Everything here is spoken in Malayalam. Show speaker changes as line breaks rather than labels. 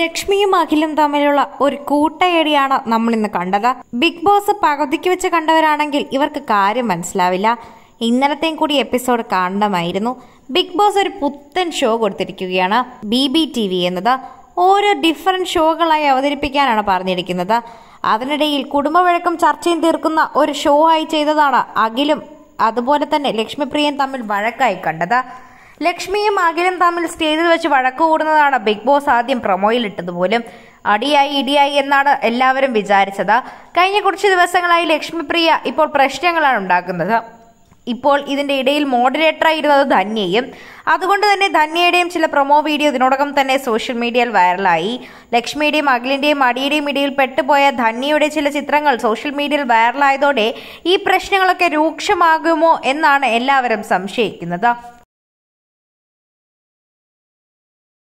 ലക്ഷ്മിയും അഖിലും തമ്മിലുള്ള ഒരു കൂട്ടയടിയാണ് നമ്മൾ ഇന്ന് കണ്ടത് ബിഗ് ബോസ് പകുതിക്ക് വെച്ച് കണ്ടവരാണെങ്കിൽ ഇവർക്ക് കാര്യം മനസ്സിലാവില്ല ഇന്നലത്തെയും കൂടി എപ്പിസോഡ് കാണണമായിരുന്നു ബിഗ് ബോസ് ഒരു പുത്തൻ ഷോ കൊടുത്തിരിക്കുകയാണ് ബി ബി ടി വി എന്നത് ഓരോ ഡിഫറെൻറ്റ് ഷോകളായി അവതരിപ്പിക്കാനാണ് പറഞ്ഞിരിക്കുന്നത് അതിനിടയിൽ കുടുംബവഴക്കം ചർച്ചയും തീർക്കുന്ന ഒരു ഷോ ആയി ചെയ്തതാണ് അഖിലും അതുപോലെ തന്നെ ലക്ഷ്മിപ്രിയയും തമ്മിൽ വഴക്കായി കണ്ടത് ലക്ഷ്മിയും അഖിലും തമ്മിൽ സ്റ്റേജിൽ വെച്ച് വഴക്ക് കൂടുന്നതാണ് ബിഗ് ബോസ് ആദ്യം പ്രൊമോയിലിട്ടത് പോലും അടിയായി ഇടിയായി എന്നാണ് എല്ലാവരും വിചാരിച്ചത് കഴിഞ്ഞ കുറച്ച് ദിവസങ്ങളായി ലക്ഷ്മിപ്രിയ ഇപ്പോൾ പ്രശ്നങ്ങളാണ് ഉണ്ടാക്കുന്നത് ഇപ്പോൾ ഇതിൻ്റെ ഇടയിൽ മോഡറേറ്ററായിരുന്നത് ധന്യയും അതുകൊണ്ട് തന്നെ ധന്യയുടെയും ചില പ്രൊമോ വീഡിയോ ഇതിനോടകം തന്നെ സോഷ്യൽ മീഡിയയിൽ വൈറലായി ലക്ഷ്മിയുടെയും അഖിലിൻ്റെയും അടിയുടെയും ഇടയിൽ പെട്ടുപോയ ധന്യയുടെ ചില ചിത്രങ്ങൾ സോഷ്യൽ മീഡിയയിൽ വൈറലായതോടെ ഈ പ്രശ്നങ്ങളൊക്കെ രൂക്ഷമാകുമോ എന്നാണ് എല്ലാവരും സംശയിക്കുന്നത്